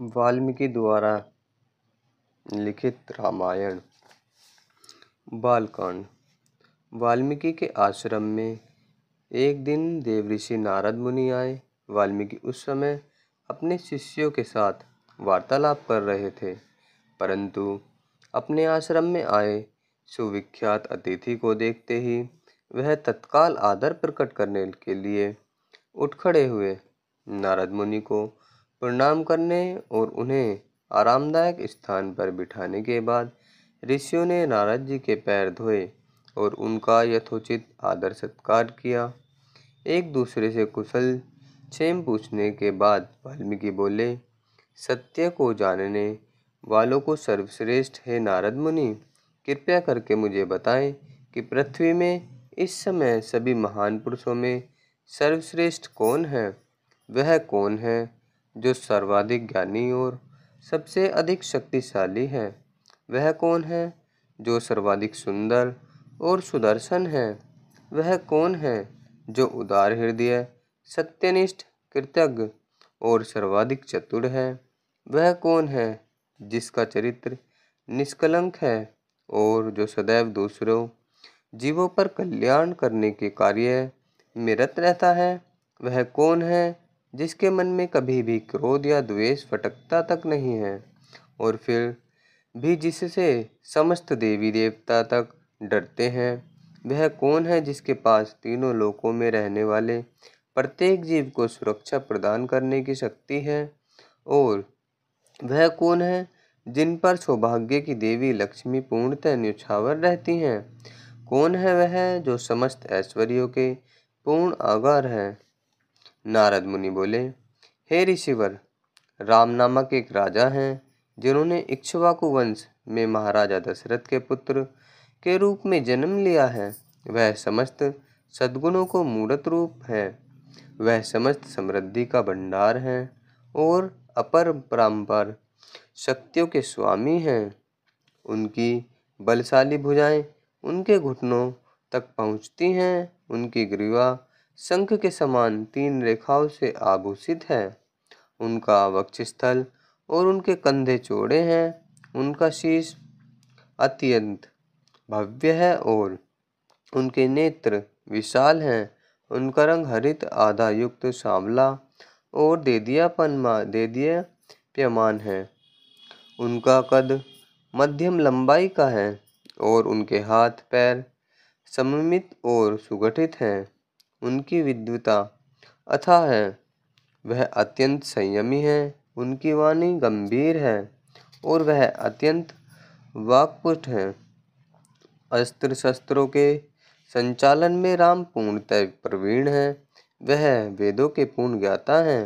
वाल्मीकि द्वारा लिखित रामायण बालकांड वाल्मीकि के आश्रम में एक दिन देवऋषि नारद मुनि आए वाल्मीकि उस समय अपने शिष्यों के साथ वार्तालाप कर रहे थे परंतु अपने आश्रम में आए सुविख्यात अतिथि को देखते ही वह तत्काल आदर प्रकट करने के लिए उठ खड़े हुए नारद मुनि को प्रणाम करने और उन्हें आरामदायक स्थान पर बिठाने के बाद ऋषियों ने नारद जी के पैर धोए और उनका यथोचित आदर सत्कार किया एक दूसरे से कुशल क्षेम पूछने के बाद वाल्मीकि बोले सत्य को जानने वालों को सर्वश्रेष्ठ है नारद मुनि कृपया करके मुझे बताएं कि पृथ्वी में इस समय सभी महान पुरुषों में सर्वश्रेष्ठ कौन है वह कौन है जो सर्वाधिक ज्ञानी और सबसे अधिक शक्तिशाली है वह कौन है जो सर्वाधिक सुंदर और सुदर्शन है वह कौन है जो उदार हृदय सत्यनिष्ठ कृतज्ञ और सर्वाधिक चतुर है वह कौन है जिसका चरित्र निष्कलंक है और जो सदैव दूसरों जीवों पर कल्याण करने के कार्य में रत रहता है वह कौन है जिसके मन में कभी भी क्रोध या द्वेष फटकता तक नहीं है और फिर भी जिससे समस्त देवी देवता तक डरते हैं वह कौन है जिसके पास तीनों लोकों में रहने वाले प्रत्येक जीव को सुरक्षा प्रदान करने की शक्ति है और वह कौन है जिन पर सौभाग्य की देवी लक्ष्मी पूर्णतः न्यौछावर रहती हैं कौन है वह जो समस्त ऐश्वर्यों के पूर्ण आगार हैं नारद मुनि बोले हे ऋषिवर राम नामक एक राजा हैं जिन्होंने इक्ष्वाकु वंश में महाराजा दशरथ के पुत्र के रूप में जन्म लिया है वह समस्त सद्गुणों को मूर्त रूप है वह समस्त समृद्धि का भंडार है और अपर परम्पर शक्तियों के स्वामी हैं उनकी बलशाली भुजाएं उनके घुटनों तक पहुंचती हैं उनकी ग्रीवा शंख के समान तीन रेखाओं से आभूषित है उनका वक्षस्थल और उनके कंधे चौड़े हैं उनका शीश अत्यंत भव्य है और उनके नेत्र विशाल हैं उनका रंग हरित आधा युक्त सांवला और देदियापन दिया प्यमान है उनका कद मध्यम लंबाई का है और उनके हाथ पैर सममित और सुगठित हैं उनकी विद्वता अथा है वह अत्यंत संयमी है उनकी वाणी गंभीर है और वह अत्यंत वाकपुट है अस्त्र शस्त्रों के संचालन में राम पूर्णतः प्रवीण है वह वेदों के पूर्ण ज्ञाता हैं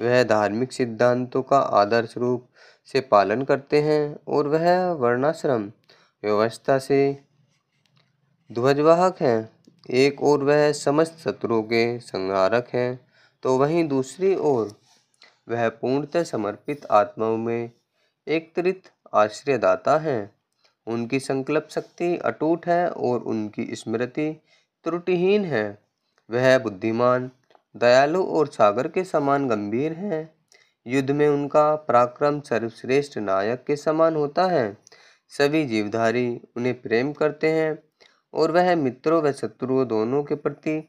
वह धार्मिक सिद्धांतों का आदर्श रूप से पालन करते हैं और वह वर्णाश्रम व्यवस्था से ध्वजवाहक हैं एक ओर वह समस्त शत्रुओं के संहारक हैं तो वहीं दूसरी ओर वह पूर्णतः समर्पित आत्माओं में एक त्रित आश्रयदाता हैं उनकी संकल्प शक्ति अटूट है और उनकी स्मृति त्रुटिहीन है वह बुद्धिमान दयालु और सागर के समान गंभीर हैं युद्ध में उनका पराक्रम सर्वश्रेष्ठ नायक के समान होता है सभी जीवधारी उन्हें प्रेम करते हैं और वह मित्रों व शत्रुओं दोनों के प्रति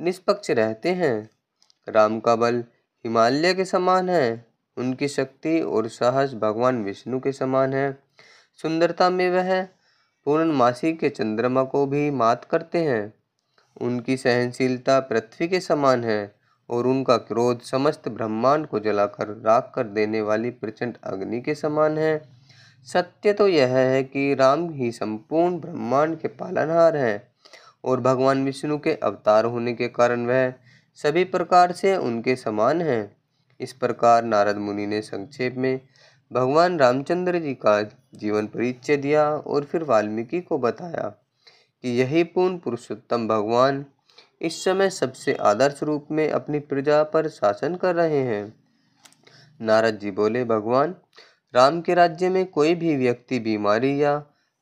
निष्पक्ष रहते हैं राम का बल हिमालय के समान है उनकी शक्ति और साहस भगवान विष्णु के समान है सुंदरता में वह पूर्णमासी के चंद्रमा को भी मात करते हैं उनकी सहनशीलता पृथ्वी के समान है और उनका क्रोध समस्त ब्रह्मांड को जलाकर राख कर देने वाली प्रचंड अग्नि के समान है सत्य तो यह है कि राम ही संपूर्ण ब्रह्मांड के पालनहार हैं और भगवान विष्णु के अवतार होने के कारण वह सभी प्रकार से उनके समान हैं इस प्रकार नारद मुनि ने संक्षेप में भगवान रामचंद्र जी का जीवन परिचय दिया और फिर वाल्मीकि को बताया कि यही पूर्ण पुरुषोत्तम भगवान इस समय सबसे आदर्श रूप में अपनी प्रजा पर शासन कर रहे हैं नारद जी बोले भगवान राम के राज्य में कोई भी व्यक्ति बीमारी या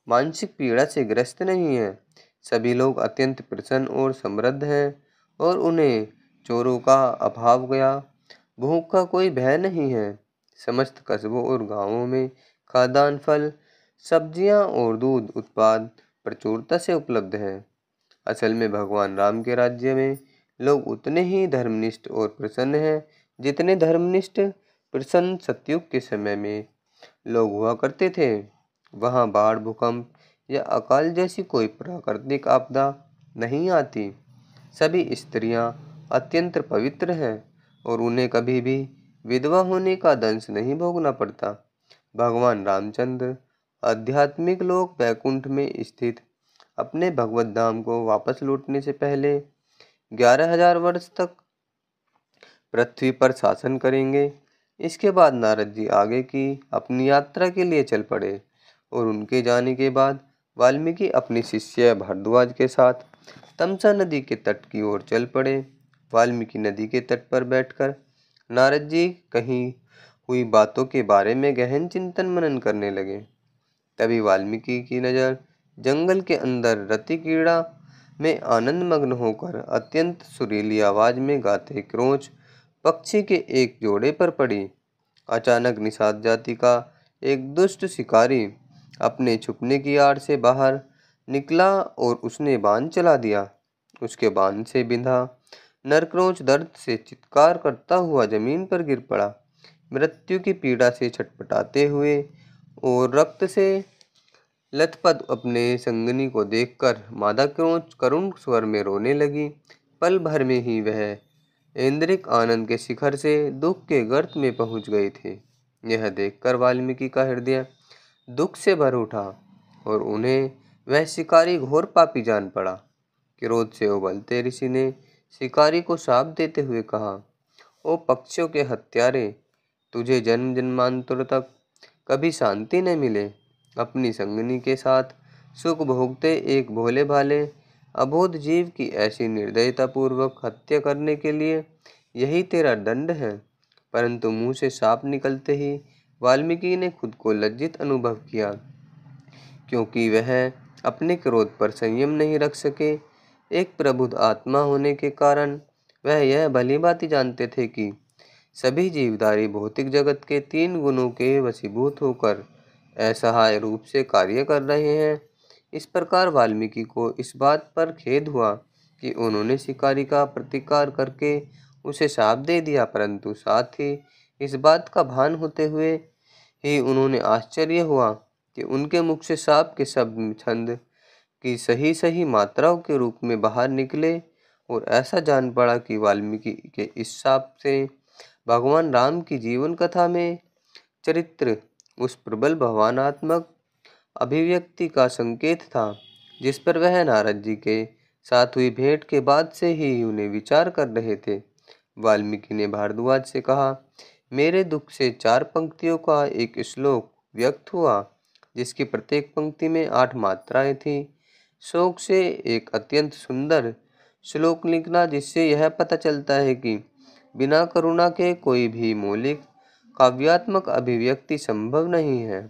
मानसिक पीड़ा से ग्रस्त नहीं है सभी लोग अत्यंत प्रसन्न और समृद्ध हैं और उन्हें चोरों का अभाव गया भूख का कोई भय नहीं है समस्त कस्बों और गांवों में खाद्यान्न फल सब्जियां और दूध उत्पाद प्रचुरता से उपलब्ध हैं असल में भगवान राम के राज्य में लोग उतने ही धर्मनिष्ठ और प्रसन्न हैं जितने धर्मनिष्ठ प्रसन्न सत्युग के समय में लोग हुआ करते थे वहाँ बाढ़ भूकंप या अकाल जैसी कोई प्राकृतिक आपदा नहीं आती सभी स्त्रियाँ अत्यंत पवित्र हैं और उन्हें कभी भी विधवा होने का दंश नहीं भोगना पड़ता भगवान रामचंद्र आध्यात्मिक लोग वैकुंठ में स्थित अपने भगवत धाम को वापस लौटने से पहले ग्यारह हजार वर्ष तक पृथ्वी पर शासन करेंगे इसके बाद नारद जी आगे की अपनी यात्रा के लिए चल पड़े और उनके जाने के बाद वाल्मीकि अपने शिष्य भारद्वाज के साथ तमसा नदी के तट की ओर चल पड़े वाल्मीकि नदी के तट पर बैठकर नारद जी कहीं हुई बातों के बारे में गहन चिंतन मनन करने लगे तभी वाल्मीकि की नज़र जंगल के अंदर रति कीड़ा में आनंद मग्न होकर अत्यंत सुरीली आवाज़ में गाते क्रोच पक्षी के एक जोड़े पर पड़ी अचानक निषाद जाति का एक दुष्ट शिकारी अपने छुपने की आड़ से बाहर निकला और उसने बांध चला दिया उसके बांध से बिंधा नरक्रोच दर्द से चित्कार करता हुआ जमीन पर गिर पड़ा मृत्यु की पीड़ा से छटपटाते हुए और रक्त से लथपथ अपने संगनी को देखकर मादा क्रोच करुण स्वर में रोने लगी पल भर में ही वह इंद्रिक आनंद के शिखर से दुख के गर्त में पहुंच गई थी यह देखकर वाल्मीकि का हृदय दुख से भर उठा और उन्हें वह शिकारी घोर पापी जान पड़ा क्रोध से उबलते ऋषि ने शिकारी को साप देते हुए कहा ओ पक्षियों के हत्यारे तुझे जन्म जन्मांतर तक कभी शांति न मिले अपनी संगनी के साथ सुख भोगते एक भोले भाले अबोध जीव की ऐसी निर्दयतापूर्वक हत्या करने के लिए यही तेरा दंड है परंतु मुंह से सांप निकलते ही वाल्मीकि ने खुद को लज्जित अनुभव किया क्योंकि वह अपने क्रोध पर संयम नहीं रख सके एक प्रबुद्ध आत्मा होने के कारण वह यह भली बात ही जानते थे कि सभी जीवदारी भौतिक जगत के तीन गुणों के वशीभूत होकर असहाय रूप से कार्य कर रहे हैं इस प्रकार वाल्मीकि को इस बात पर खेद हुआ कि उन्होंने शिकारी का प्रतिकार करके उसे साप दे दिया परंतु साथ ही इस बात का भान होते हुए ही उन्होंने आश्चर्य हुआ कि उनके मुख से साप के शब्द छंद की सही सही मात्राओं के रूप में बाहर निकले और ऐसा जान पड़ा कि वाल्मीकि के इस साप से भगवान राम की जीवन कथा में चरित्र उस प्रबल भवानात्मक अभिव्यक्ति का संकेत था जिस पर वह नारद जी के साथ हुई भेंट के बाद से ही उन्हें विचार कर रहे थे वाल्मीकि ने भारद्वाज से कहा मेरे दुख से चार पंक्तियों का एक श्लोक व्यक्त हुआ जिसकी प्रत्येक पंक्ति में आठ मात्राएं थीं शोक से एक अत्यंत सुंदर श्लोक लिखना जिससे यह पता चलता है कि बिना करुणा के कोई भी मौलिक काव्यात्मक अभिव्यक्ति संभव नहीं है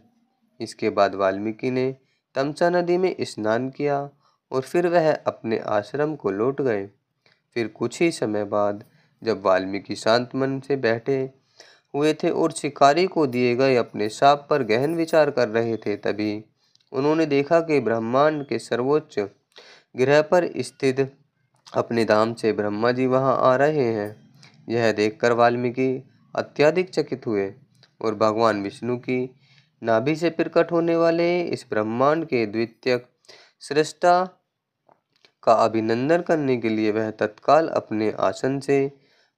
इसके बाद वाल्मीकि ने तमसा नदी में स्नान किया और फिर वह अपने आश्रम को लौट गए फिर कुछ ही समय बाद जब वाल्मीकि शांत मन से बैठे हुए थे और शिकारी को दिए गए अपने साप पर गहन विचार कर रहे थे तभी उन्होंने देखा कि ब्रह्मांड के सर्वोच्च ग्रह पर स्थित अपने धाम से ब्रह्मा जी वहाँ आ रहे हैं यह देखकर वाल्मीकि अत्यधिक चकित हुए और भगवान विष्णु की नाभि से प्रकट होने वाले इस ब्रह्मांड के द्वितीय सृष्टा का अभिनंदन करने के लिए वह तत्काल अपने आसन से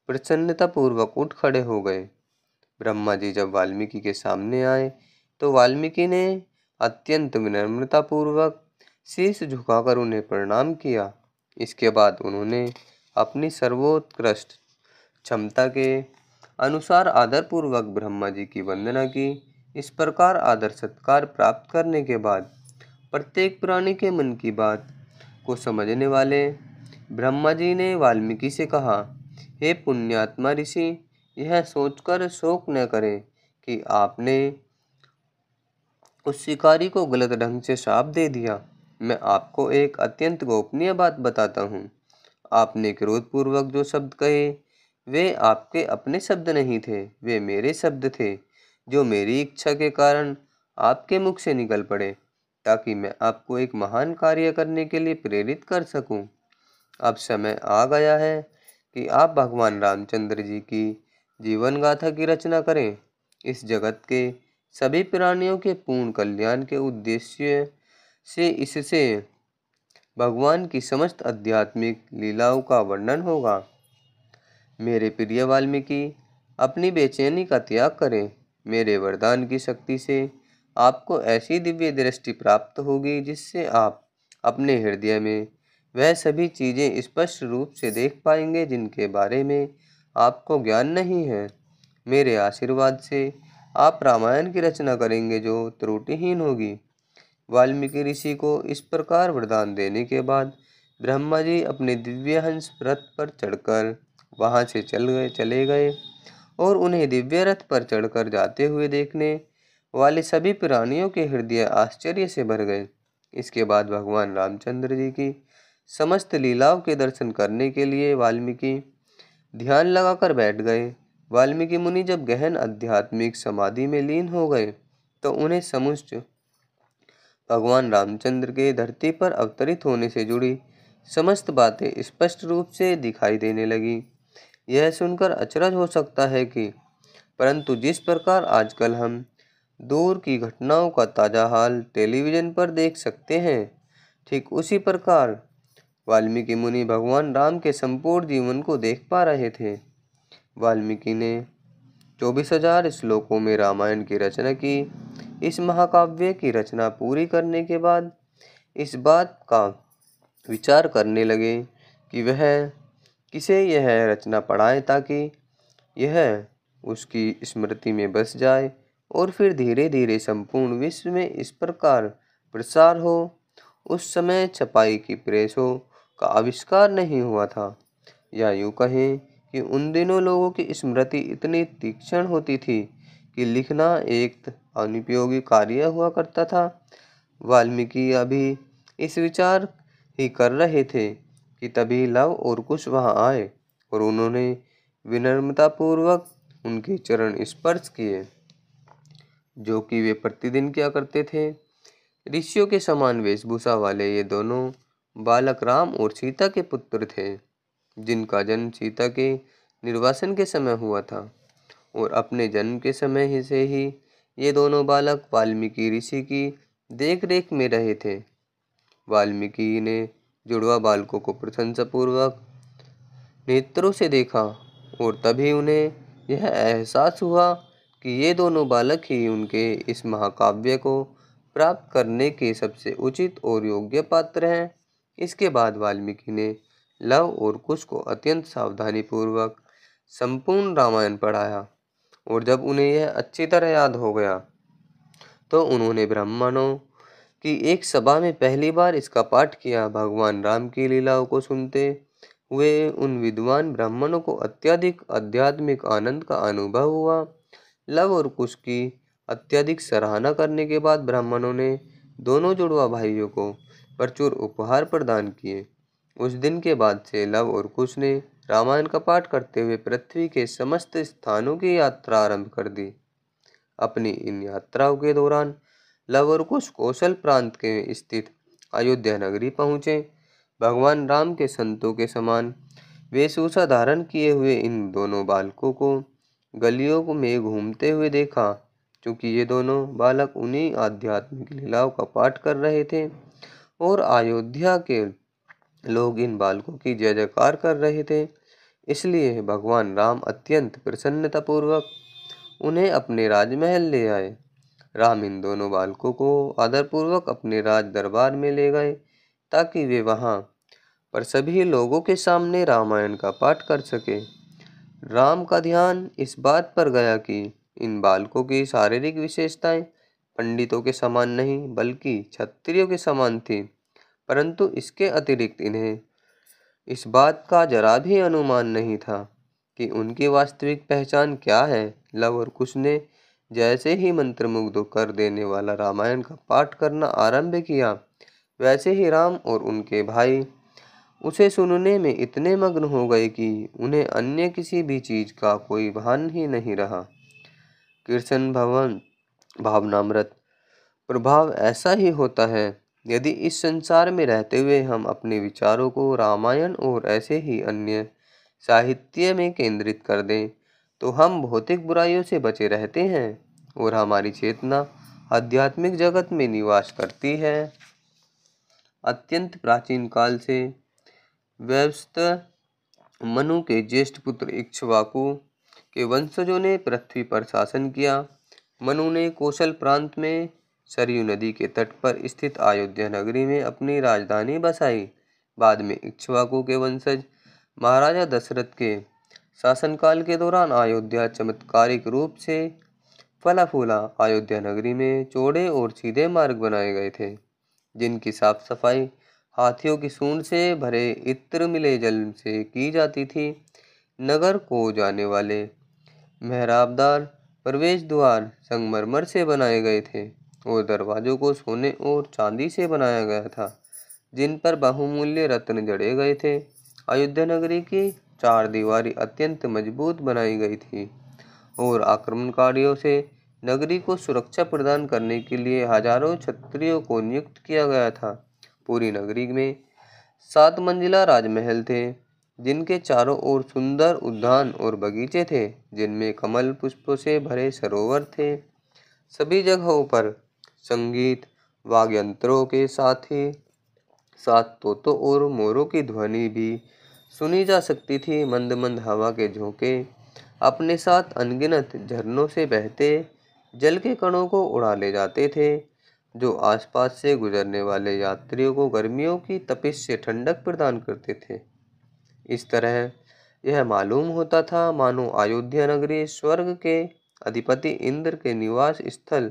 प्रसन्नतापूर्वक उठ खड़े हो गए ब्रह्मा जी जब वाल्मीकि के सामने आए तो वाल्मीकि ने अत्यंत विनम्रतापूर्वक शीश झुकाकर उन्हें प्रणाम किया इसके बाद उन्होंने अपनी सर्वोत्कृष्ट क्षमता के अनुसार आदरपूर्वक ब्रह्मा जी की वंदना की इस प्रकार आदर सत्कार प्राप्त करने के बाद प्रत्येक प्राणी के मन की बात को समझने वाले ब्रह्मा जी ने वाल्मीकि से कहा हे पुण्यात्मा ऋषि यह सोचकर शोक न करें कि आपने उस शिकारी को गलत ढंग से साप दे दिया मैं आपको एक अत्यंत गोपनीय बात बताता हूँ आपने क्रोधपूर्वक जो शब्द कहे वे आपके अपने शब्द नहीं थे वे मेरे शब्द थे जो मेरी इच्छा के कारण आपके मुख से निकल पड़े ताकि मैं आपको एक महान कार्य करने के लिए प्रेरित कर सकूं। अब समय आ गया है कि आप भगवान रामचंद्र जी की जीवन गाथा की रचना करें इस जगत के सभी प्राणियों के पूर्ण कल्याण के उद्देश्य से इससे भगवान की समस्त आध्यात्मिक लीलाओं का वर्णन होगा मेरे प्रिय वाल्मीकि अपनी बेचैनी का त्याग करें मेरे वरदान की शक्ति से आपको ऐसी दिव्य दृष्टि प्राप्त होगी जिससे आप अपने हृदय में वह सभी चीज़ें स्पष्ट रूप से देख पाएंगे जिनके बारे में आपको ज्ञान नहीं है मेरे आशीर्वाद से आप रामायण की रचना करेंगे जो त्रुटिहीन होगी वाल्मीकि ऋषि को इस प्रकार वरदान देने के बाद ब्रह्मा जी अपने दिव्य हंस रथ पर चढ़कर वहाँ से चल गए चले गए और उन्हें दिव्य रथ पर चढ़कर जाते हुए देखने वाले सभी प्राणियों के हृदय आश्चर्य से भर गए इसके बाद भगवान रामचंद्र जी की समस्त लीलाओं के दर्शन करने के लिए वाल्मीकि ध्यान लगाकर बैठ गए वाल्मीकि मुनि जब गहन आध्यात्मिक समाधि में लीन हो गए तो उन्हें समुच्च भगवान रामचंद्र के धरती पर अवतरित होने से जुड़ी समस्त बातें स्पष्ट रूप से दिखाई देने लगीं यह सुनकर अचरज हो सकता है कि परंतु जिस प्रकार आजकल हम दूर की घटनाओं का ताज़ा हाल टेलीविज़न पर देख सकते हैं ठीक उसी प्रकार वाल्मीकि मुनि भगवान राम के संपूर्ण जीवन को देख पा रहे थे वाल्मीकि ने चौबीस हजार श्लोकों में रामायण की रचना की इस महाकाव्य की रचना पूरी करने के बाद इस बात का विचार करने लगे कि वह किसे यह रचना पढ़ाए ताकि यह उसकी स्मृति में बस जाए और फिर धीरे धीरे संपूर्ण विश्व में इस प्रकार प्रसार हो उस समय छपाई की प्रेसों का आविष्कार नहीं हुआ था या यूँ कहें कि उन दिनों लोगों की स्मृति इतनी तीक्ष्ण होती थी कि लिखना एक अनुपयोगी कार्य हुआ करता था वाल्मीकि अभी इस विचार ही कर रहे थे कि तभी लव और कुश वहाँ आए और उन्होंने विनम्रतापूर्वक उनके चरण स्पर्श किए जो कि वे प्रतिदिन क्या करते थे ऋषियों के समान वेशभूषा वाले ये दोनों बालक राम और सीता के पुत्र थे जिनका जन्म सीता के निर्वासन के समय हुआ था और अपने जन्म के समय ही से ही ये दोनों बालक वाल्मीकि ऋषि की देखरेख में रहे थे वाल्मीकि ने जुड़वा बालकों को प्रशंसापूर्वक नेत्रों से देखा और तभी उन्हें यह एहसास हुआ कि ये दोनों बालक ही उनके इस महाकाव्य को प्राप्त करने के सबसे उचित और योग्य पात्र हैं इसके बाद वाल्मीकि ने लव और कुश को अत्यंत सावधानीपूर्वक संपूर्ण रामायण पढ़ाया और जब उन्हें यह अच्छी तरह याद हो गया तो उन्होंने ब्राह्मणों कि एक सभा में पहली बार इसका पाठ किया भगवान राम की लीलाओं को सुनते हुए उन विद्वान ब्राह्मणों को अत्यधिक आध्यात्मिक आनंद का अनुभव हुआ लव और कुश की अत्यधिक सराहना करने के बाद ब्राह्मणों ने दोनों जुड़वा भाइयों को प्रचुर उपहार प्रदान किए उस दिन के बाद से लव और कुश ने रामायण का पाठ करते हुए पृथ्वी के समस्त स्थानों की यात्रा आरंभ कर दी अपनी इन यात्राओं के दौरान लवरकुश कौशल प्रांत के स्थित अयोध्या नगरी पहुँचे भगवान राम के संतों के समान वेशभूषा धारण किए हुए इन दोनों बालकों को गलियों में घूमते हुए देखा क्योंकि ये दोनों बालक उन्हीं आध्यात्मिक लीलाओं का पाठ कर रहे थे और अयोध्या के लोग इन बालकों की जय जयकार कर रहे थे इसलिए भगवान राम अत्यंत प्रसन्नतापूर्वक उन्हें अपने राजमहल ले आए राम इन दोनों बालकों को आदरपूर्वक अपने राज दरबार में ले गए ताकि वे वहाँ पर सभी लोगों के सामने रामायण का पाठ कर सके राम का ध्यान इस बात पर गया कि इन बालकों की शारीरिक विशेषताएं पंडितों के समान नहीं बल्कि क्षत्रियों के समान थी परंतु इसके अतिरिक्त इन्हें इस बात का जरा भी अनुमान नहीं था कि उनकी वास्तविक पहचान क्या है लव और कुश ने जैसे ही मंत्रमुग्ध कर देने वाला रामायण का पाठ करना आरंभ किया वैसे ही राम और उनके भाई उसे सुनने में इतने मग्न हो गए कि उन्हें अन्य किसी भी चीज़ का कोई भान ही नहीं रहा कृष्ण भवन भावनामृत प्रभाव ऐसा ही होता है यदि इस संसार में रहते हुए हम अपने विचारों को रामायण और ऐसे ही अन्य साहित्य में केंद्रित कर दें तो हम भौतिक बुराइयों से बचे रहते हैं और हमारी चेतना आध्यात्मिक जगत में निवास करती है अत्यंत प्राचीन काल से व्यवस्थ मनु के ज्येष्ठ पुत्र इक्ष्वाकु के वंशजों ने पृथ्वी पर शासन किया मनु ने कौशल प्रांत में सरयू नदी के तट पर स्थित अयोध्या नगरी में अपनी राजधानी बसाई बाद में इक्ष्वाकु के वंशज महाराजा दशरथ के शासनकाल के दौरान अयोध्या चमत्कारिक रूप से फला फूला अयोध्या नगरी में चौड़े और सीधे मार्ग बनाए गए थे जिनकी साफ सफाई हाथियों की सूंड से भरे इत्र मिले जल से की जाती थी नगर को जाने वाले मेहराबदार प्रवेश द्वार संगमरमर से बनाए गए थे और दरवाज़ों को सोने और चांदी से बनाया गया था जिन पर बहुमूल्य रत्न जड़े गए थे अयोध्या नगरी की चार दीवारी अत्यंत मजबूत बनाई गई थी और आक्रमणकारियों से नगरी को सुरक्षा प्रदान करने के लिए हजारों छत्रियों को नियुक्त किया गया था पूरी नगरी में सात मंजिला राजमहल थे जिनके चारों ओर सुंदर उद्यान और बगीचे थे जिनमें कमल पुष्पों से भरे सरोवर थे सभी जगहों पर संगीत वाग्यंत्रों के साथ ही साथ तोतों और मोरों की ध्वनि भी सुनी जा सकती थी मंद मंद हवा के झोंके अपने साथ अनगिनत झरनों से बहते जल के कणों को उड़ा ले जाते थे जो आसपास से गुजरने वाले यात्रियों को गर्मियों की तपिश से ठंडक प्रदान करते थे इस तरह यह मालूम होता था मानो अयोध्या नगरी स्वर्ग के अधिपति इंद्र के निवास स्थल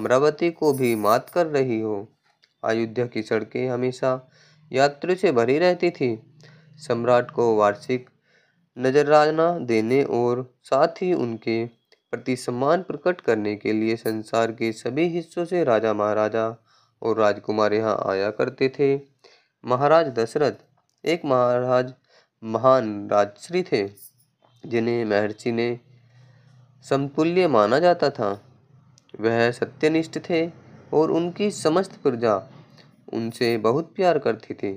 अमरावती को भी मात कर रही हो अयोध्या की सड़कें हमेशा यात्रियों से भरी रहती थी सम्राट को वार्षिक नजराना देने और साथ ही उनके प्रति सम्मान प्रकट करने के लिए संसार के सभी हिस्सों से राजा महाराजा और राजकुमार यहाँ आया करते थे महाराज दशरथ एक महाराज महान राजश्री थे जिन्हें महर्षि ने समतुल्य माना जाता था वह सत्यनिष्ठ थे और उनकी समस्त प्रजा उनसे बहुत प्यार करती थी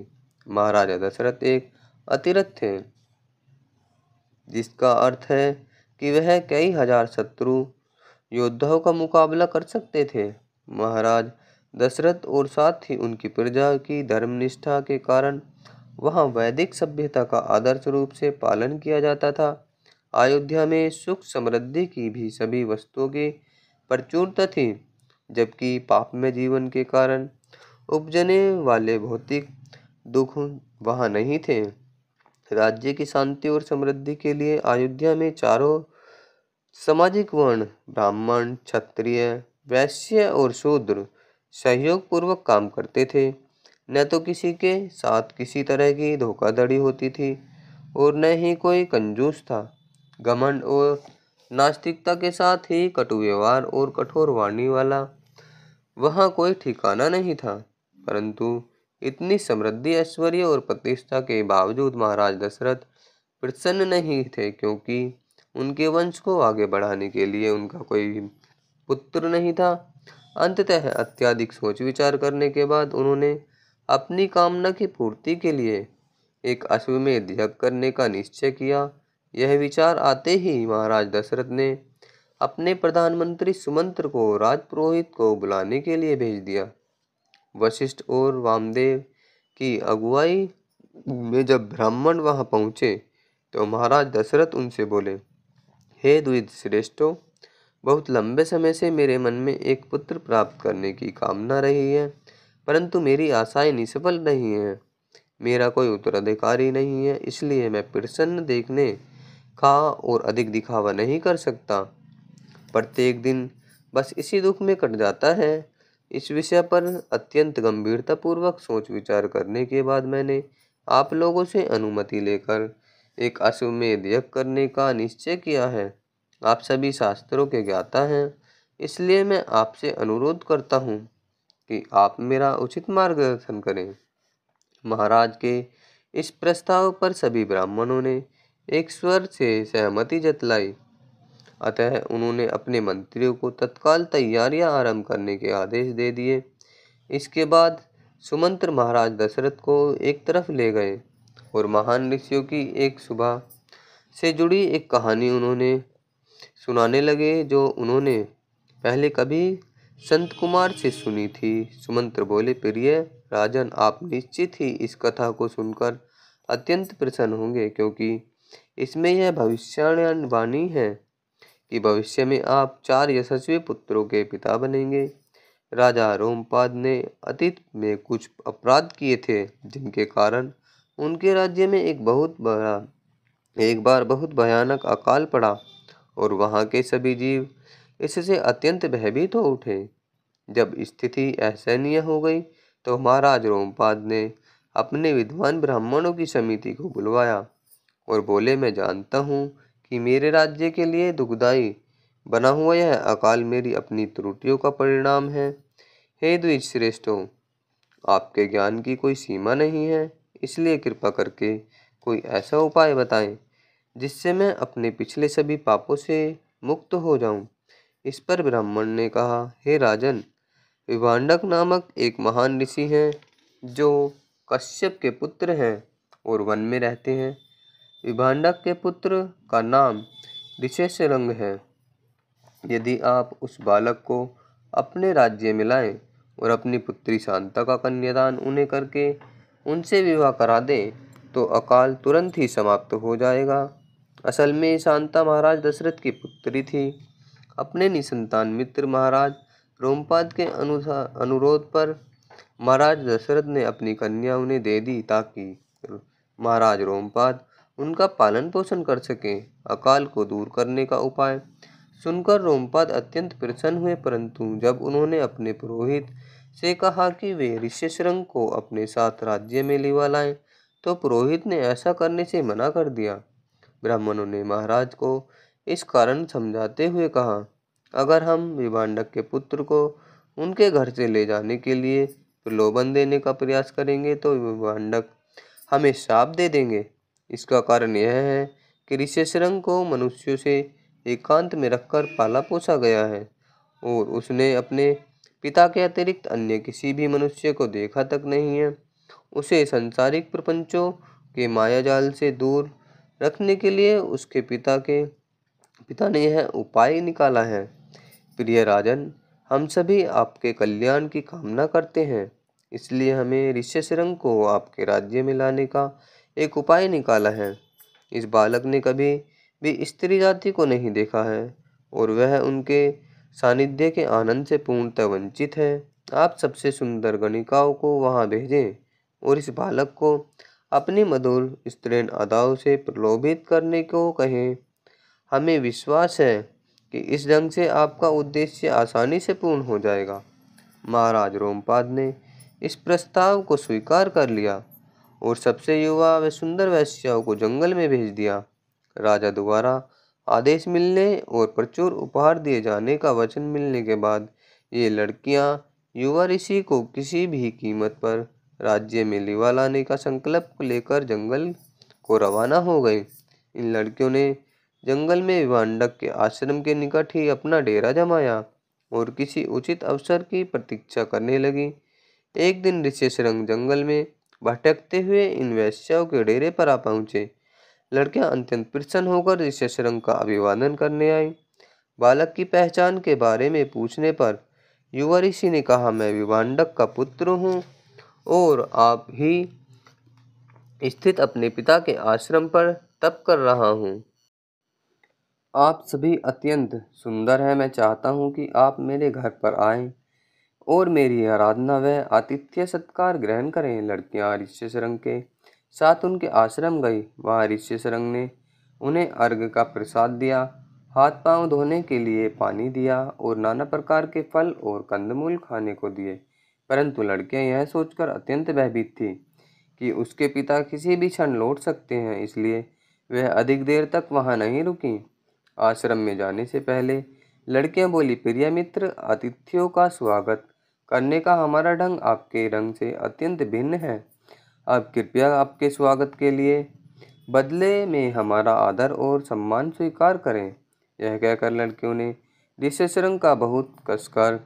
महाराजा दशरथ एक अतिरथ थे जिसका अर्थ है कि वह कई हजार शत्रु योद्धाओं का मुकाबला कर सकते थे महाराज दशरथ और साथ ही उनकी प्रजा की धर्मनिष्ठा के कारण वहां वैदिक सभ्यता का आदर्श रूप से पालन किया जाता था अयोध्या में सुख समृद्धि की भी सभी वस्तुओं की प्रचुरता थी जबकि पाप में जीवन के कारण उपजने वाले भौतिक दुख वहाँ नहीं थे राज्य की शांति और समृद्धि के लिए अयोध्या में चारों सामाजिक वर्ण ब्राह्मण क्षत्रिय वैश्य और शूद्र सहयोग पूर्वक काम करते थे न तो किसी के साथ किसी तरह की धोखाधड़ी होती थी और न ही कोई कंजूस था घमंड और नास्तिकता के साथ ही कटु व्यवहार और कठोर वाणी वाला वहाँ कोई ठिकाना नहीं था परंतु इतनी समृद्धि ऐश्वर्य और प्रतिष्ठा के बावजूद महाराज दशरथ प्रसन्न नहीं थे क्योंकि उनके वंश को आगे बढ़ाने के लिए उनका कोई पुत्र नहीं था अंततः अत्याधिक सोच विचार करने के बाद उन्होंने अपनी कामना की पूर्ति के लिए एक अश्वमेध यज्ञ करने का निश्चय किया यह विचार आते ही महाराज दशरथ ने अपने प्रधानमंत्री सुमंत्र को राजपुरोहित को बुलाने के लिए भेज दिया वशिष्ठ और वामदेव की अगुवाई में जब ब्राह्मण वहाँ पहुँचे तो महाराज दशरथ उनसे बोले हे द्विज श्रेष्ठो बहुत लंबे समय से मेरे मन में एक पुत्र प्राप्त करने की कामना रही है परंतु मेरी आशाएं निष्फल नहीं हैं मेरा कोई उत्तराधिकारी नहीं है इसलिए मैं प्रसन्न देखने का और अधिक दिखावा नहीं कर सकता प्रत्येक दिन बस इसी दुख में कट जाता है इस विषय पर अत्यंत गंभीरतापूर्वक सोच विचार करने के बाद मैंने आप लोगों से अनुमति लेकर एक अश्वमेध यज्ञ करने का निश्चय किया है आप सभी शास्त्रों के ज्ञाता हैं इसलिए मैं आपसे अनुरोध करता हूँ कि आप मेरा उचित मार्गदर्शन करें महाराज के इस प्रस्ताव पर सभी ब्राह्मणों ने एक स्वर से सहमति जतलाई अतः उन्होंने अपने मंत्रियों को तत्काल तैयारियां आरंभ करने के आदेश दे दिए इसके बाद सुमंत्र महाराज दशरथ को एक तरफ ले गए और महान ऋषियों की एक सुबह से जुड़ी एक कहानी उन्होंने सुनाने लगे जो उन्होंने पहले कभी संत कुमार से सुनी थी सुमंत्र बोले प्रिय राजन आप निश्चित ही इस कथा को सुनकर अत्यंत प्रसन्न होंगे क्योंकि इसमें यह भविष्यवाणी है कि भविष्य में आप चार यशस्वी पुत्रों के पिता बनेंगे राजा रोमपाद ने अतीत में कुछ अपराध किए थे जिनके कारण उनके राज्य में एक बहुत बड़ा एक बार बहुत भयानक अकाल पड़ा और वहाँ के सभी जीव इससे अत्यंत भयभीत हो उठे जब स्थिति असहनीय हो गई तो महाराज रोमपाद ने अपने विद्वान ब्राह्मणों की समिति को बुलवाया और बोले मैं जानता हूँ कि मेरे राज्य के लिए दुखदायी बना हुआ यह अकाल मेरी अपनी त्रुटियों का परिणाम है हे द्विज श्रेष्ठों आपके ज्ञान की कोई सीमा नहीं है इसलिए कृपा करके कोई ऐसा उपाय बताएं जिससे मैं अपने पिछले सभी पापों से मुक्त हो जाऊं। इस पर ब्राह्मण ने कहा हे राजन विभाडक नामक एक महान ऋषि हैं जो कश्यप के पुत्र हैं और वन में रहते हैं विभाडक के पुत्र का नाम ऋषेश रंग है यदि आप उस बालक को अपने राज्य में लाएं और अपनी पुत्री शांता का कन्यादान उन्हें करके उनसे विवाह करा दें तो अकाल तुरंत ही समाप्त हो जाएगा असल में शांता महाराज दशरथ की पुत्री थी अपने निसंतान मित्र महाराज रोमपाद के अनुसार अनुरोध पर महाराज दशरथ ने अपनी कन्या उन्हें दे दी ताकि महाराज रोमपाद उनका पालन पोषण कर सकें अकाल को दूर करने का उपाय सुनकर रोमपाद अत्यंत प्रसन्न हुए परंतु जब उन्होंने अपने पुरोहित से कहा कि वे ऋष्यशृंग को अपने साथ राज्य में लेवा लाएं तो पुरोहित ने ऐसा करने से मना कर दिया ब्राह्मणों ने महाराज को इस कारण समझाते हुए कहा अगर हम विभाडक के पुत्र को उनके घर से ले जाने के लिए प्रलोभन देने का प्रयास करेंगे तो विभाडक हमें साप दे देंगे इसका कारण यह है कि ऋषेशरंग को मनुष्यों से एकांत में रखकर पाला पोसा गया है और उसने अपने पिता के अतिरिक्त अन्य किसी भी मनुष्य को देखा तक नहीं है उसे संसारिक प्रपंचों के मायाजाल से दूर रखने के लिए उसके पिता के पिता ने यह उपाय निकाला है प्रिय राजन हम सभी आपके कल्याण की कामना करते हैं इसलिए हमें ऋषि को आपके राज्य में लाने का एक उपाय निकाला है इस बालक ने कभी भी स्त्री जाति को नहीं देखा है और वह उनके सानिध्य के आनंद से पूर्णतः वंचित है आप सबसे सुंदर गणिकाओं को वहाँ भेजें और इस बालक को अपनी मधुर स्त्रीण अदाओं से प्रलोभित करने को कहें हमें विश्वास है कि इस ढंग से आपका उद्देश्य आसानी से पूर्ण हो जाएगा महाराज रोमपाद ने इस प्रस्ताव को स्वीकार कर लिया और सबसे युवा व सुंदर वैश्याओं को जंगल में भेज दिया राजा द्वारा आदेश मिलने और प्रचुर उपहार दिए जाने का वचन मिलने के बाद ये लड़कियां युवा ऋषि को किसी भी कीमत पर राज्य में लिवा लाने का संकल्प लेकर जंगल को रवाना हो गई इन लड़कियों ने जंगल में विवांडक के आश्रम के निकट ही अपना डेरा जमाया और किसी उचित अवसर की प्रतीक्षा करने लगी एक दिन ऋषि रंग जंगल में भटकते हुए इन वैश्याओं के डेरे पर आ पहुंचे लड़कियां अत्यंत प्रसन्न होकर ऋषि श्रृंग का अभिवादन करने आई बालक की पहचान के बारे में पूछने पर युवा ऋषि ने कहा मैं विवांडक का पुत्र हूँ और आप ही स्थित अपने पिता के आश्रम पर तप कर रहा हूँ आप सभी अत्यंत सुंदर हैं मैं चाहता हूँ कि आप मेरे घर पर आएं और मेरी आराधना वह आतिथ्य सत्कार ग्रहण करें लड़कियां ऋष्य सरंग के साथ उनके आश्रम गई वहाँ ऋष्य सरंग ने उन्हें अर्घ का प्रसाद दिया हाथ पांव धोने के लिए पानी दिया और नाना प्रकार के फल और कंदमूल खाने को दिए परंतु लड़कियां यह सोचकर अत्यंत भयभीत थी कि उसके पिता किसी भी क्षण लौट सकते हैं इसलिए वह अधिक देर तक वहाँ नहीं रुकी आश्रम में जाने से पहले लड़कियां बोली प्रिय मित्र आतिथ्यों का स्वागत करने का हमारा ढंग आपके रंग से अत्यंत भिन्न है अब कृपया आपके स्वागत के लिए बदले में हमारा आदर और सम्मान स्वीकार करें यह कहकर लड़कियों ने ऋषेश रंग का बहुत कसकर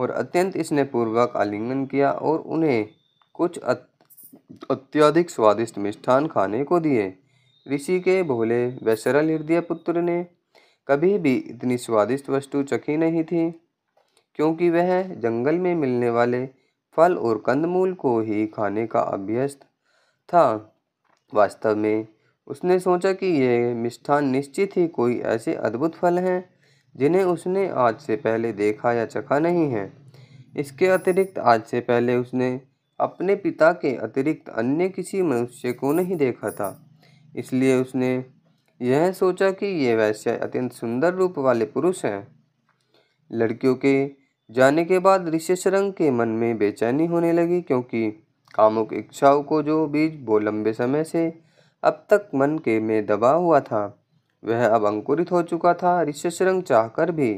और अत्यंत इसने पूर्वक आलिंगन किया और उन्हें कुछ अत्यधिक स्वादिष्ट मिष्ठान खाने को दिए ऋषि के भोले व सरल हृदय पुत्र ने कभी भी इतनी स्वादिष्ट वस्तु चखी नहीं थी क्योंकि वह जंगल में मिलने वाले फल और कंदमूल को ही खाने का अभ्यस्त था वास्तव में उसने सोचा कि यह मिष्ठान निश्चित ही कोई ऐसे अद्भुत फल हैं जिन्हें उसने आज से पहले देखा या चखा नहीं है इसके अतिरिक्त आज से पहले उसने अपने पिता के अतिरिक्त अन्य किसी मनुष्य को नहीं देखा था इसलिए उसने यह सोचा कि ये वैश्य अत्यंत सुंदर रूप वाले पुरुष हैं लड़कियों के जाने के बाद ऋष्यशृंग के मन में बेचैनी होने लगी क्योंकि कामुक इच्छाओं को जो बीज वो लंबे समय से अब तक मन के में दबा हुआ था वह अब अंकुरित हो चुका था चाह कर भी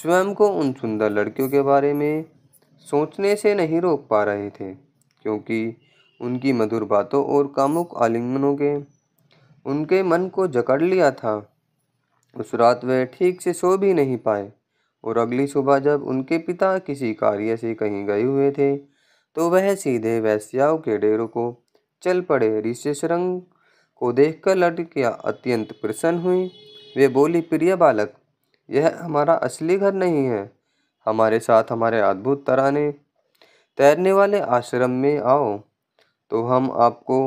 स्वयं को उन सुंदर लड़कियों के बारे में सोचने से नहीं रोक पा रहे थे क्योंकि उनकी मधुर बातों और कामुक आलिंगनों के उनके मन को जकड़ लिया था उस रात वह ठीक से सो भी नहीं पाए और अगली सुबह जब उनके पिता किसी कार्य से कहीं गए हुए थे तो वह सीधे वैश्याओं के डेरों को चल पड़े ऋषिशरंग को देखकर लड़कियां अत्यंत प्रसन्न हुई वे बोली प्रिय बालक यह हमारा असली घर नहीं है हमारे साथ हमारे अद्भुत तराने तैरने वाले आश्रम में आओ तो हम आपको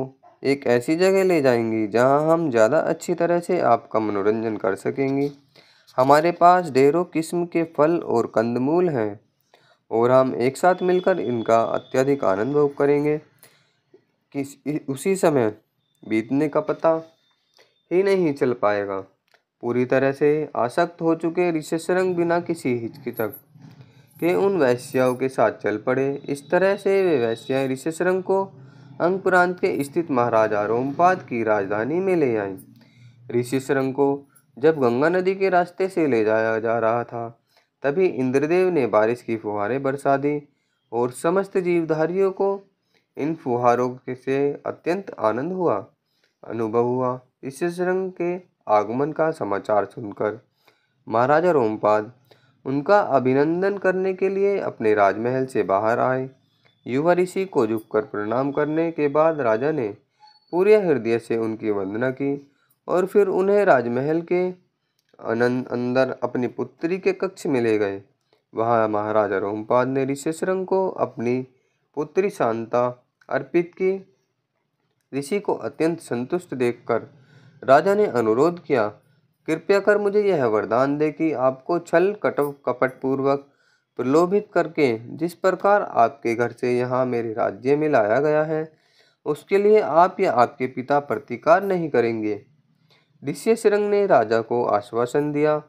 एक ऐसी जगह ले जाएंगी जहां हम ज़्यादा अच्छी तरह से आपका मनोरंजन कर सकेंगी हमारे पास ढेरों किस्म के फल और कंदमूल हैं और हम एक साथ मिलकर इनका अत्यधिक आनंद भोग करेंगे किस उसी समय बीतने का पता ही नहीं चल पाएगा पूरी तरह से आसक्त हो चुके ऋषिशरंग बिना किसी हिचकिचक के उन वैश्याओं के साथ चल पड़े इस तरह से वे वैश्या ऋषिशरंग को अंग प्रांत के स्थित महाराजा रोमपाद की राजधानी में ले आई ऋषिशरंग को जब गंगा नदी के रास्ते से ले जाया जा रहा था तभी इंद्रदेव ने बारिश की फुहारें बरसा दी और समस्त जीवधारियों को इन फुहारों से अत्यंत आनंद हुआ अनुभव हुआ इस रंग के आगमन का समाचार सुनकर महाराजा रोमपाद उनका अभिनंदन करने के लिए अपने राजमहल से बाहर आए युवा ऋषि को झुककर प्रणाम करने के बाद राजा ने पूरे हृदय से उनकी वंदना की और फिर उन्हें राजमहल के अंदर अपनी पुत्री के कक्ष में ले गए वहाँ महाराजा रोमपाद ने श्रंग को अपनी पुत्री शांता अर्पित की ऋषि को अत्यंत संतुष्ट देखकर राजा ने अनुरोध किया कृपया कर मुझे यह वरदान दे कि आपको छल कटव कपट पूर्वक प्रलोभित करके जिस प्रकार आपके घर से यहाँ मेरे राज्य में लाया गया है उसके लिए आप या आपके पिता प्रतिकार नहीं करेंगे ऋषि सिरंग ने राजा को आश्वासन दिया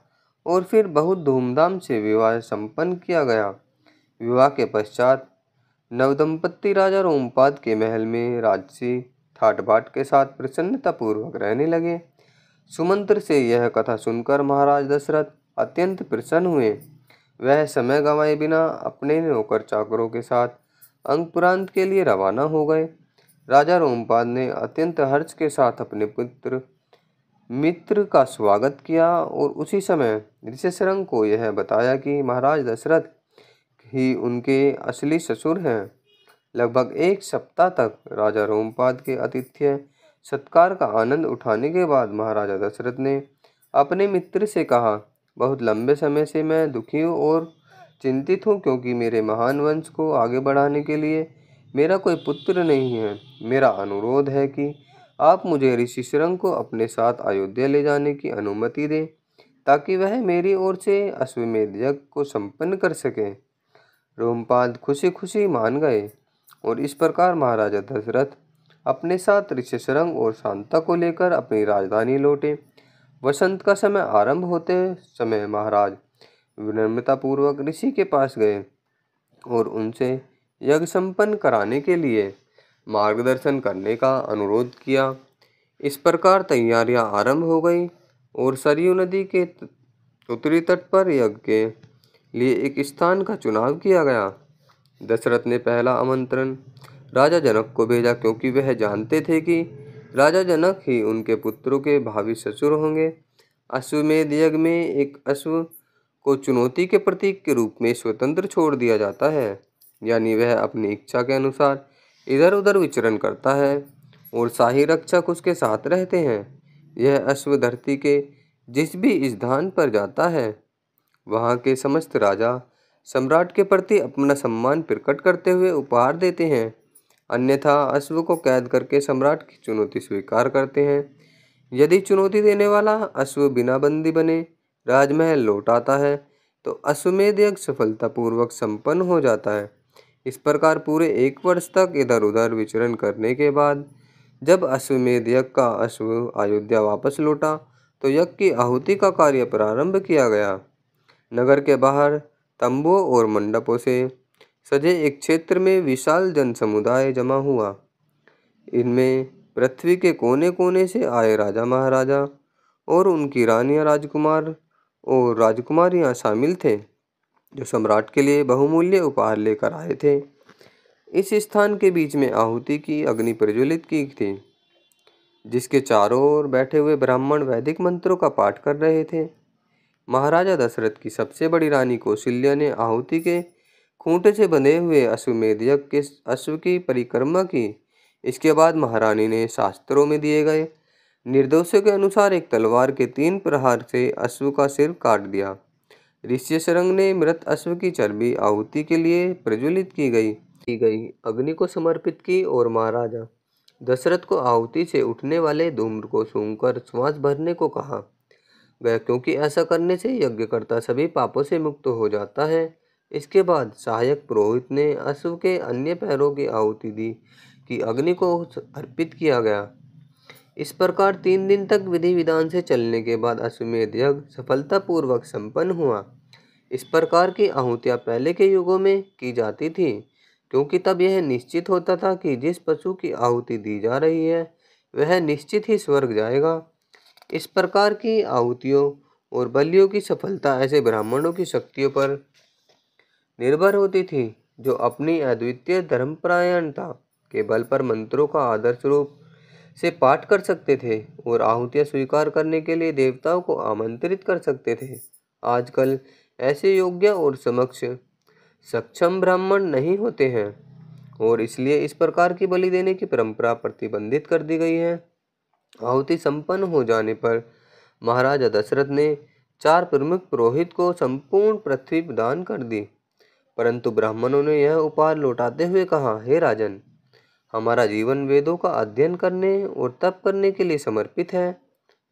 और फिर बहुत धूमधाम से विवाह संपन्न किया गया विवाह के पश्चात नवदंपत्ति राजा रोमपाद के महल में राजसी ठाट बाट के साथ प्रसन्नतापूर्वक रहने लगे सुमंत्र से यह कथा सुनकर महाराज दशरथ अत्यंत प्रसन्न हुए वह समय गंवाए बिना अपने नौकर चाकरों के साथ अंगपुरांत के लिए रवाना हो गए राजा रोमपाद ने अत्यंत हर्ष के साथ अपने पुत्र मित्र का स्वागत किया और उसी समय ऋषिशरंग को यह बताया कि महाराज दशरथ ही उनके असली ससुर हैं लगभग एक सप्ताह तक राजा रोमपाद के आतिथ्य सत्कार का आनंद उठाने के बाद महाराजा दशरथ ने अपने मित्र से कहा बहुत लंबे समय से मैं दुखी हूँ और चिंतित हूँ क्योंकि मेरे महान वंश को आगे बढ़ाने के लिए मेरा कोई पुत्र नहीं है मेरा अनुरोध है कि आप मुझे ऋषि सुरंग को अपने साथ अयोध्या ले जाने की अनुमति दें ताकि वह मेरी ओर से अश्वमेध यज्ञ को संपन्न कर सके रोमपाल खुशी खुशी मान गए और इस प्रकार महाराजा दशरथ अपने साथ ऋषि सुरंग और शांता को लेकर अपनी राजधानी लौटे वसंत का समय आरंभ होते समय महाराज विनम्रतापूर्वक ऋषि के पास गए और उनसे यज्ञ संपन्न कराने के लिए मार्गदर्शन करने का अनुरोध किया इस प्रकार तैयारियां आरंभ हो गई और सरयू नदी के उत्तरी तट पर यज्ञ के लिए एक स्थान का चुनाव किया गया दशरथ ने पहला आमंत्रण राजा जनक को भेजा क्योंकि वह जानते थे कि राजा जनक ही उनके पुत्रों के भावी ससुर होंगे अश्वमेध यज्ञ में एक अश्व को चुनौती के प्रतीक के रूप में स्वतंत्र छोड़ दिया जाता है यानी वह अपनी इच्छा के अनुसार इधर उधर विचरण करता है और शाही रक्षक उसके साथ रहते हैं यह अश्व धरती के जिस भी स्थान पर जाता है वहाँ के समस्त राजा सम्राट के प्रति अपना सम्मान प्रकट करते हुए उपहार देते हैं अन्यथा अश्व को कैद करके सम्राट की चुनौती स्वीकार करते हैं यदि चुनौती देने वाला अश्व बिना बंदी बने राजमहल लौट आता है तो अश्वमेध यज्ञ सफलतापूर्वक संपन्न हो जाता है इस प्रकार पूरे एक वर्ष तक इधर उधर विचरण करने के बाद जब अश्वमेध यज्ञ का अश्व अयोध्या वापस लौटा तो यज्ञ की आहुति का कार्य प्रारंभ किया गया नगर के बाहर तंबुओं और मंडपों से सजे एक क्षेत्र में विशाल जनसमुदाय जमा हुआ इनमें पृथ्वी के कोने कोने से आए राजा महाराजा और उनकी रानियां राजकुमार और राजकुमारियां शामिल थे जो सम्राट के लिए बहुमूल्य उपहार लेकर आए थे इस स्थान के बीच में आहुति की अग्नि प्रज्वलित की थी जिसके चारों ओर बैठे हुए ब्राह्मण वैदिक मंत्रों का पाठ कर रहे थे महाराजा दशरथ की सबसे बड़ी रानी कौशल्या ने आहुति के खूंटे से बंधे हुए अश्वमेध यज्ञ के अश्व की परिक्रमा की इसके बाद महारानी ने शास्त्रों में दिए गए निर्दोषों के अनुसार एक तलवार के तीन प्रहार से अश्व का सिर काट दिया सरंग ने मृत अश्व की चर्बी आहुति के लिए प्रज्वलित की गई की गई अग्नि को समर्पित की और महाराजा दशरथ को आहुति से उठने वाले धूम्र को सूंघकर श्वास भरने को कहा गया क्योंकि ऐसा करने से यज्ञकर्ता सभी पापों से मुक्त हो जाता है इसके बाद सहायक पुरोहित ने अश्व के अन्य पैरों की आहुति दी कि अग्नि को अर्पित किया गया इस प्रकार तीन दिन तक विधि विधान से चलने के बाद अश्वमेध यज्ञ सफलतापूर्वक संपन्न हुआ इस प्रकार की आहुतियाँ पहले के युगों में की जाती थी क्योंकि तब यह निश्चित होता था कि जिस पशु की आहुति दी जा रही है वह निश्चित ही स्वर्ग जाएगा इस प्रकार की आहुतियों और बलियों की सफलता ऐसे ब्राह्मणों की शक्तियों पर निर्भर होती थी जो अपनी अद्वितीय धर्मपरायणता के बल पर मंत्रों का आदर्श रूप से पाठ कर सकते थे और आहुतियाँ स्वीकार करने के लिए देवताओं को आमंत्रित कर सकते थे आजकल ऐसे योग्य और समक्ष सक्षम ब्राह्मण नहीं होते हैं और इसलिए इस प्रकार की बलि देने की परंपरा प्रतिबंधित कर दी गई है आहुति संपन्न हो जाने पर महाराजा दशरथ ने चार प्रमुख पुरोहित को संपूर्ण पृथ्वी प्रदान कर दी परंतु ब्राह्मणों ने यह उपहार लौटाते हुए कहा हे राजन हमारा जीवन वेदों का अध्ययन करने और तप करने के लिए समर्पित है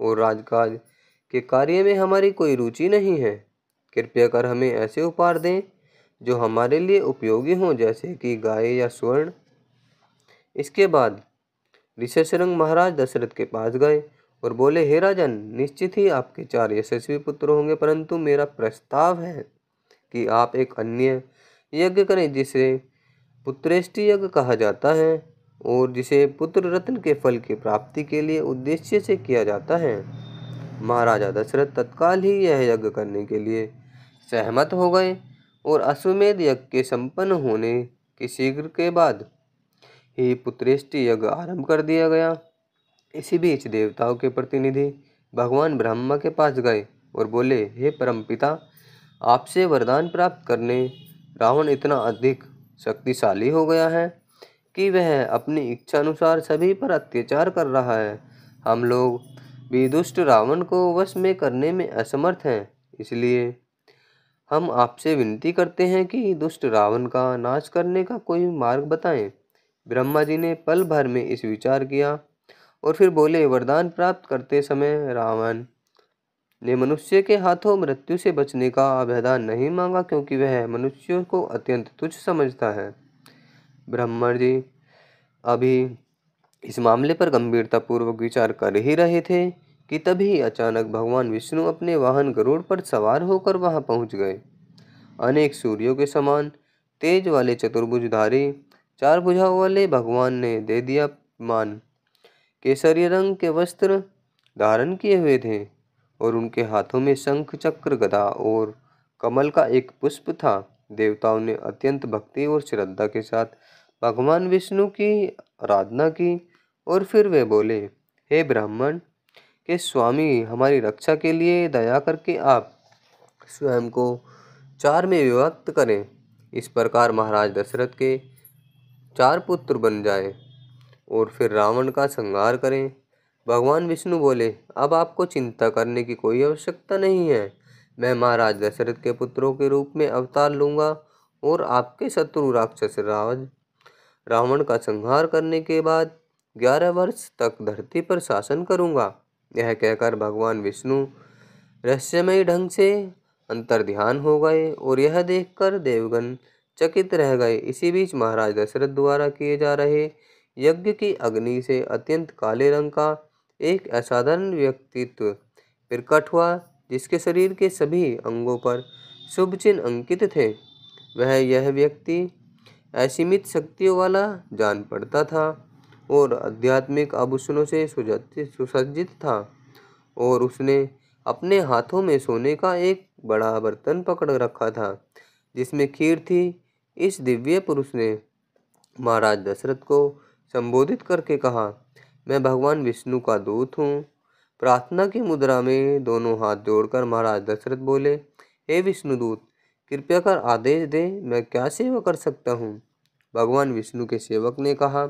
और राजकाज के कार्य में हमारी कोई रुचि नहीं है कृपया कर हमें ऐसे उपहार दें जो हमारे लिए उपयोगी हों जैसे कि गाय या स्वर्ण इसके बाद ऋषिशरंग महाराज दशरथ के पास गए और बोले हे राजन निश्चित ही आपके चार यशस्वी पुत्र होंगे परंतु मेरा प्रस्ताव है कि आप एक अन्य यज्ञ करें जिसे पुत्रेष्टि यज्ञ कहा जाता है और जिसे पुत्र रत्न के फल की प्राप्ति के लिए उद्देश्य से किया जाता है महाराजा दशरथ तत्काल ही यह यज्ञ करने के लिए सहमत हो गए और अश्वमेध यज्ञ के संपन्न होने के शीघ्र के बाद ही पुत्रेष्टि यज्ञ आरंभ कर दिया गया इसी बीच देवताओं के प्रतिनिधि भगवान ब्रह्मा के पास गए और बोले हे परम पिता आपसे वरदान प्राप्त करने रावण इतना अधिक शक्तिशाली हो गया है कि वह अपनी इच्छानुसार सभी पर अत्याचार कर रहा है हम लोग भी दुष्ट रावण को वश में करने में असमर्थ हैं इसलिए हम आपसे विनती करते हैं कि दुष्ट रावण का नाश करने का कोई मार्ग बताएं ब्रह्मा जी ने पल भर में इस विचार किया और फिर बोले वरदान प्राप्त करते समय रावण ने मनुष्य के हाथों मृत्यु से बचने का अभ्यदान नहीं मांगा क्योंकि वह मनुष्यों को अत्यंत तुच्छ समझता है ब्रह्म जी अभी इस मामले पर गंभीरतापूर्वक विचार कर ही रहे थे कि तभी अचानक भगवान विष्णु अपने वाहन गरुड़ पर सवार होकर वहां पहुंच गए अनेक सूर्यों के समान तेज वाले चतुर्भुजधारी चार भुजाओं वाले भगवान ने दे दिया मान केसरी रंग के वस्त्र धारण किए हुए थे और उनके हाथों में शंख चक्र गदा और कमल का एक पुष्प था देवताओं ने अत्यंत भक्ति और श्रद्धा के साथ भगवान विष्णु की आराधना की और फिर वे बोले हे ब्राह्मण के स्वामी हमारी रक्षा के लिए दया करके आप स्वयं को चार में विभक्त करें इस प्रकार महाराज दशरथ के चार पुत्र बन जाए और फिर रावण का संहार करें भगवान विष्णु बोले अब आपको चिंता करने की कोई आवश्यकता नहीं है मैं महाराज दशरथ के पुत्रों के रूप में अवतार लूंगा और आपके शत्रु राक्षस रावण रावण का संहार करने के बाद ग्यारह वर्ष तक धरती पर शासन करूँगा यह कहकर भगवान विष्णु रहस्यमय ढंग से अंतर ध्यान हो गए और यह देखकर देवगन चकित रह गए इसी बीच महाराज दशरथ द्वारा किए जा रहे यज्ञ की अग्नि से अत्यंत काले रंग का एक असाधारण व्यक्तित्व प्रकट हुआ जिसके शरीर के सभी अंगों पर शुभ चिन्ह अंकित थे वह यह व्यक्ति असीमित शक्तियों वाला जान पड़ता था और आध्यात्मिक आभूषणों से सुसज्जित था और उसने अपने हाथों में सोने का एक बड़ा बर्तन पकड़ रखा था जिसमें खीर थी इस दिव्य पुरुष ने महाराज दशरथ को संबोधित करके कहा मैं भगवान विष्णु का दूत हूँ प्रार्थना की मुद्रा में दोनों हाथ जोड़कर महाराज दशरथ बोले हे विष्णुदूत कृपया कर आदेश दे मैं क्या सेवा कर सकता हूँ भगवान विष्णु के सेवक ने कहा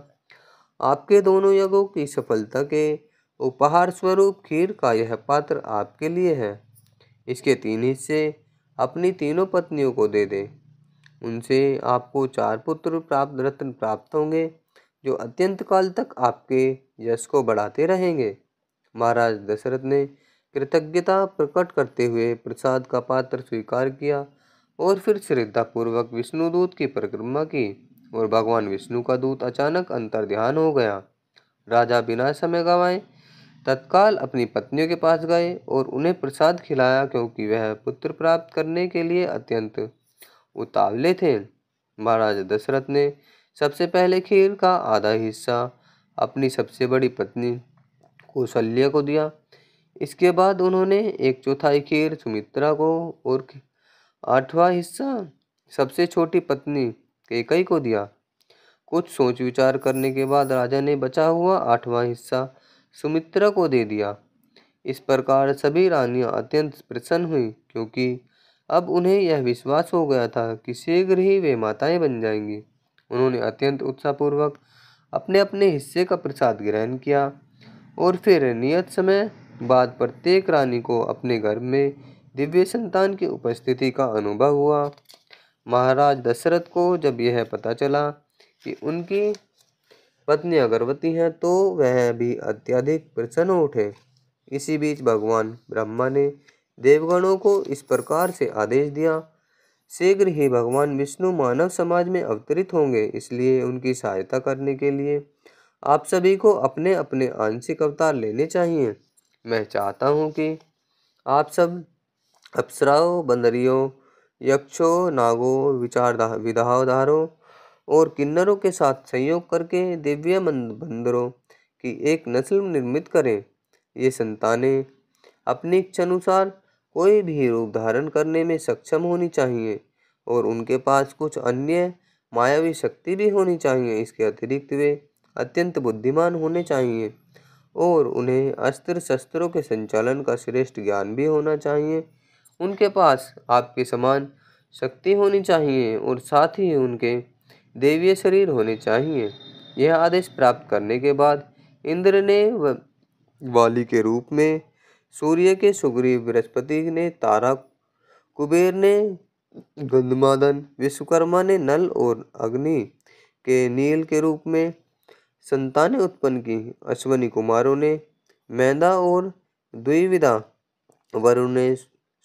आपके दोनों यज्ञों की सफलता के उपहार स्वरूप खीर का यह पात्र आपके लिए है इसके तीन हिस्से अपनी तीनों पत्नियों को दे दें उनसे आपको चार पुत्र प्राप्त रत्न प्राप्त होंगे जो अत्यंत काल तक आपके यश को बढ़ाते रहेंगे महाराज दशरथ ने कृतज्ञता प्रकट करते हुए प्रसाद का पात्र स्वीकार किया और फिर श्रद्धापूर्वक विष्णु दूत की परिक्रमा की और भगवान विष्णु का दूत अचानक अंतर ध्यान हो गया राजा बिना समय गंवाए तत्काल अपनी पत्नियों के पास गए और उन्हें प्रसाद खिलाया क्योंकि वह पुत्र प्राप्त करने के लिए अत्यंत उतावले थे महाराज दशरथ ने सबसे पहले खीर का आधा हिस्सा अपनी सबसे बड़ी पत्नी कौशल्या को दिया इसके बाद उन्होंने एक चौथाई खीर सुमित्रा को और आठवां हिस्सा सबसे छोटी पत्नी केकई को दिया कुछ सोच विचार करने के बाद राजा ने बचा हुआ आठवां हिस्सा सुमित्रा को दे दिया इस प्रकार सभी रानियां अत्यंत प्रसन्न हुईं क्योंकि अब उन्हें यह विश्वास हो गया था कि शीघ्र ही वे माताएं बन जाएंगी उन्होंने अत्यंत उत्साहपूर्वक अपने अपने हिस्से का प्रसाद ग्रहण किया और फिर नियत समय बाद प्रत्येक रानी को अपने घर में दिव्य संतान की उपस्थिति का अनुभव हुआ महाराज दशरथ को जब यह पता चला कि उनकी पत्नी अगरवती हैं तो वह भी अत्यधिक प्रसन्न उठे इसी बीच भगवान ब्रह्मा ने देवगणों को इस प्रकार से आदेश दिया शीघ्र ही भगवान विष्णु मानव समाज में अवतरित होंगे इसलिए उनकी सहायता करने के लिए आप सभी को अपने अपने आंशिक अवतार लेने चाहिए मैं चाहता हूँ कि आप सब अप्सराओं बंदरियों यक्षों नागों विचारधार विधावधारों और किन्नरों के साथ संयोग करके दिव्य बंदरों की एक नस्ल निर्मित करें ये संतानें अपनी इच्छानुसार कोई भी रूप धारण करने में सक्षम होनी चाहिए और उनके पास कुछ अन्य मायावी शक्ति भी होनी चाहिए इसके अतिरिक्त वे अत्यंत बुद्धिमान होने चाहिए और उन्हें अस्त्र शस्त्रों के संचालन का श्रेष्ठ ज्ञान भी होना चाहिए उनके पास आपके समान शक्ति होनी चाहिए और साथ ही उनके देवीय शरीर होने चाहिए यह आदेश प्राप्त करने के बाद इंद्र ने वाली के रूप में सूर्य के सुग्रीव बृहस्पति ने तारा कुबेर ने गंधमादन विश्वकर्मा ने नल और अग्नि के नील के रूप में संतानें उत्पन्न की अश्वनी कुमारों ने मैदा और द्विविधा वरुण ने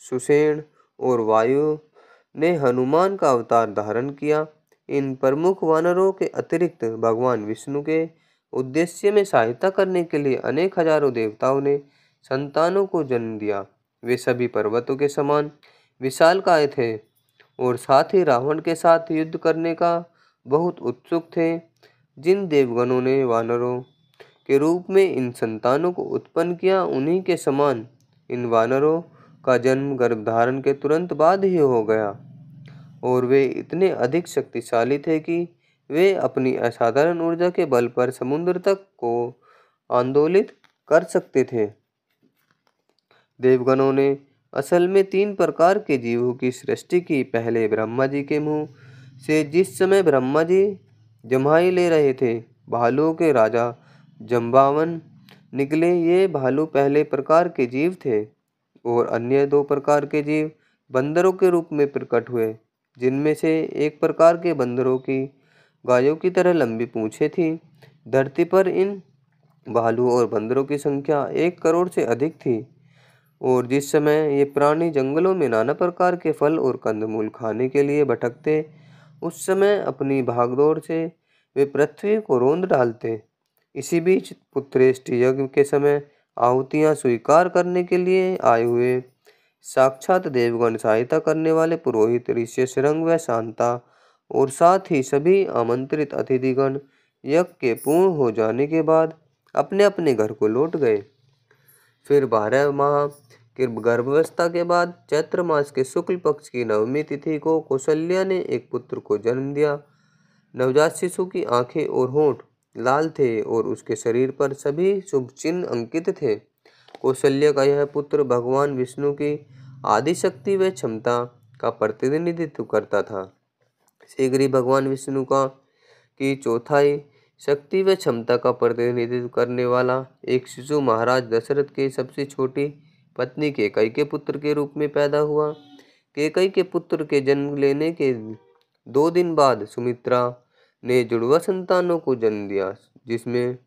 सुसेण और वायु ने हनुमान का अवतार धारण किया इन प्रमुख वानरों के अतिरिक्त भगवान विष्णु के उद्देश्य में सहायता करने के लिए अनेक हजारों देवताओं ने संतानों को जन्म दिया वे सभी पर्वतों के समान विशालकाय थे और साथ ही रावण के साथ युद्ध करने का बहुत उत्सुक थे जिन देवगणों ने वानरों के रूप में इन संतानों को उत्पन्न किया उन्हीं के समान इन वानरों का जन्म गर्भधारण के तुरंत बाद ही हो गया और वे इतने अधिक शक्तिशाली थे कि वे अपनी असाधारण ऊर्जा के बल पर समुद्र तक को आंदोलित कर सकते थे देवगणों ने असल में तीन प्रकार के जीवों की सृष्टि की पहले ब्रह्मा जी के मुंह से जिस समय ब्रह्मा जी जमाई ले रहे थे भालुओं के राजा जम्बावन निकले ये भालू पहले प्रकार के जीव थे और अन्य दो प्रकार के जीव बंदरों के रूप में प्रकट हुए जिनमें से एक प्रकार के बंदरों की गायों की तरह लंबी पूँछें थी धरती पर इन भालू और बंदरों की संख्या एक करोड़ से अधिक थी और जिस समय ये प्राणी जंगलों में नाना प्रकार के फल और कंदमूल खाने के लिए भटकते उस समय अपनी भागदौड़ से वे पृथ्वी को रोंद डालते इसी बीच पुत्रेष्ट यज्ञ के समय आहुतियाँ स्वीकार करने के लिए आए हुए साक्षात देवगण सहायता करने वाले पुरोहित ऋषि श्रृंग व शांता और साथ ही सभी आमंत्रित अतिथिगण यज्ञ के पूर्ण हो जाने के बाद अपने अपने घर को लौट गए फिर बारह माह कि गर्भावस्था के बाद चैत्र मास के शुक्ल पक्ष की नवमी तिथि को कौशल्या ने एक पुत्र को जन्म दिया नवजात शिशु की आंखें और होंठ लाल थे और उसके शरीर पर सभी शुभ चिन्ह अंकित थे कौशल्या का यह पुत्र भगवान विष्णु की आदिशक्ति व क्षमता का प्रतिनिधित्व करता था शीघ्र ही भगवान विष्णु का की चौथाई शक्ति व क्षमता का प्रतिनिधित्व करने वाला एक शिशु महाराज दशरथ की सबसे छोटी पत्नी केकई के पुत्र के रूप में पैदा हुआ केकई के पुत्र के जन्म लेने के दो दिन बाद सुमित्रा ने जुड़वा संतानों को जन्म दिया जिसमें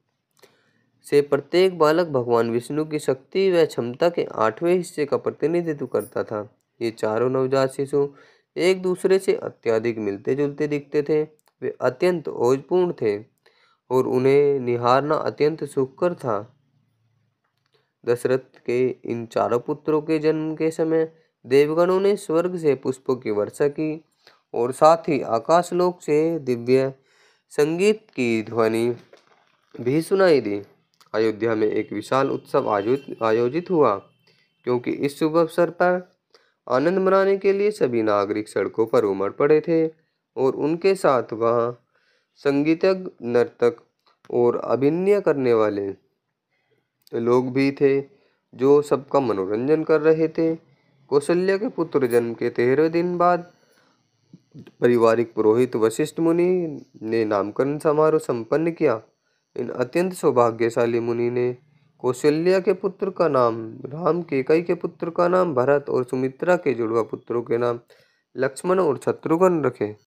से प्रत्येक बालक भगवान विष्णु की शक्ति व क्षमता के आठवें हिस्से का प्रतिनिधित्व करता था ये चारों नवजात शिशु एक दूसरे से अत्यधिक मिलते जुलते दिखते थे वे अत्यंत ओजपूर्ण थे और उन्हें निहारना अत्यंत सुखकर था दशरथ के इन चारों पुत्रों के जन्म के समय देवगणों ने स्वर्ग से पुष्पों की वर्षा की और साथ ही आकाशलोक से दिव्य संगीत की ध्वनि भी सुनाई दी अयोध्या में एक विशाल उत्सव आयोजित हुआ क्योंकि इस शुभ अवसर पर आनंद मनाने के लिए सभी नागरिक सड़कों पर उमड़ पड़े थे और उनके साथ वहाँ संगीतज्ञ नर्तक और अभिनय करने वाले तो लोग भी थे जो सबका मनोरंजन कर रहे थे कौशल्या के पुत्र जन्म के तेरह दिन बाद पारिवारिक पुरोहित वशिष्ठ मुनि ने नामकरण समारोह संपन्न किया इन अत्यंत सौभाग्यशाली मुनि ने कौशल्या के पुत्र का नाम राम केकई के पुत्र का नाम भरत और सुमित्रा के जुड़वा पुत्रों के नाम लक्ष्मण और शत्रुघ्न रखे